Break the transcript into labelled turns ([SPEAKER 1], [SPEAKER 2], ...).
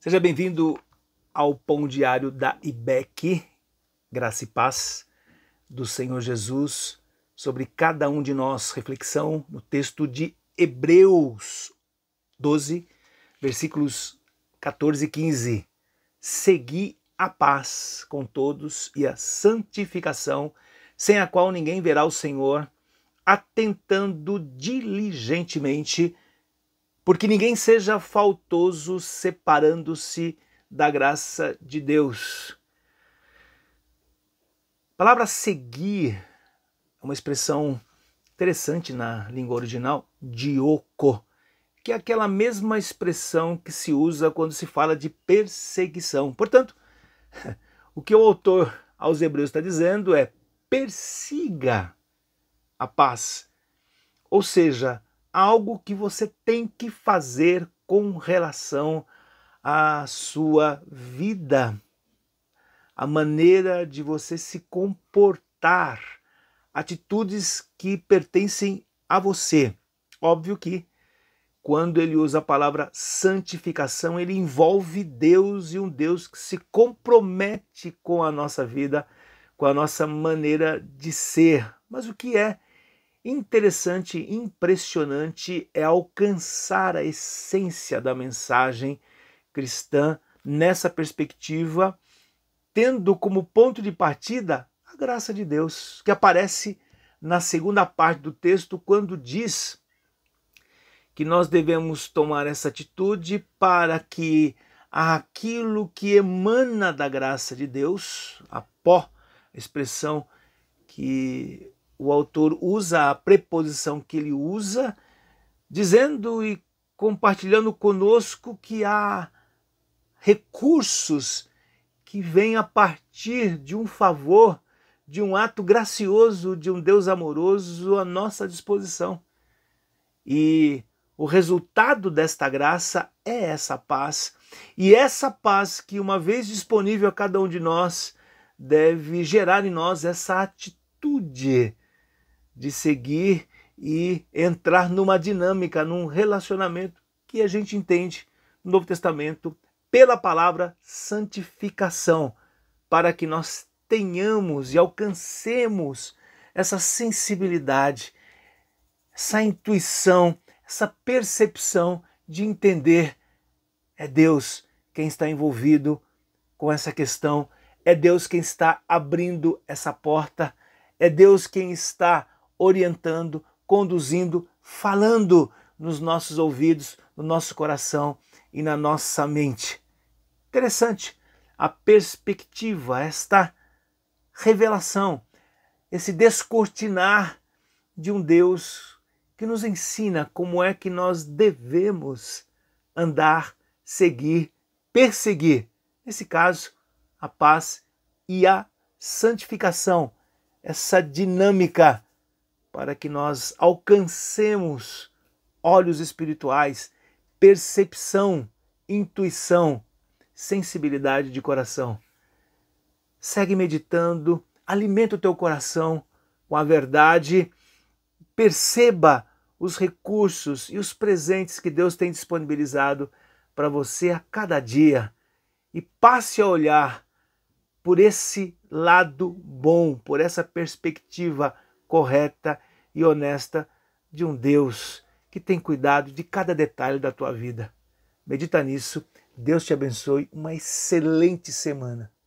[SPEAKER 1] Seja bem-vindo ao Pão Diário da IBEC, graça e paz do Senhor Jesus sobre cada um de nós. Reflexão no texto de Hebreus 12, versículos 14 e 15. Segui a paz com todos e a santificação, sem a qual ninguém verá o Senhor, atentando diligentemente porque ninguém seja faltoso separando-se da graça de Deus. A palavra seguir é uma expressão interessante na língua original, dioco, que é aquela mesma expressão que se usa quando se fala de perseguição. Portanto, o que o autor aos Hebreus está dizendo é: persiga a paz. Ou seja, algo que você tem que fazer com relação à sua vida, a maneira de você se comportar, atitudes que pertencem a você. Óbvio que quando ele usa a palavra santificação, ele envolve Deus e um Deus que se compromete com a nossa vida, com a nossa maneira de ser. Mas o que é interessante impressionante é alcançar a essência da mensagem cristã nessa perspectiva, tendo como ponto de partida a graça de Deus, que aparece na segunda parte do texto quando diz que nós devemos tomar essa atitude para que aquilo que emana da graça de Deus, a pó, a expressão que o autor usa a preposição que ele usa, dizendo e compartilhando conosco que há recursos que vêm a partir de um favor, de um ato gracioso de um Deus amoroso à nossa disposição. E o resultado desta graça é essa paz. E essa paz que, uma vez disponível a cada um de nós, deve gerar em nós essa atitude de seguir e entrar numa dinâmica, num relacionamento que a gente entende no Novo Testamento pela palavra santificação, para que nós tenhamos e alcancemos essa sensibilidade, essa intuição, essa percepção de entender é Deus quem está envolvido com essa questão, é Deus quem está abrindo essa porta, é Deus quem está orientando, conduzindo, falando nos nossos ouvidos, no nosso coração e na nossa mente. Interessante a perspectiva, esta revelação, esse descortinar de um Deus que nos ensina como é que nós devemos andar, seguir, perseguir, nesse caso, a paz e a santificação, essa dinâmica para que nós alcancemos olhos espirituais, percepção, intuição, sensibilidade de coração. Segue meditando, alimenta o teu coração com a verdade, perceba os recursos e os presentes que Deus tem disponibilizado para você a cada dia e passe a olhar por esse lado bom, por essa perspectiva correta e honesta de um Deus que tem cuidado de cada detalhe da tua vida. Medita nisso. Deus te abençoe. Uma excelente semana.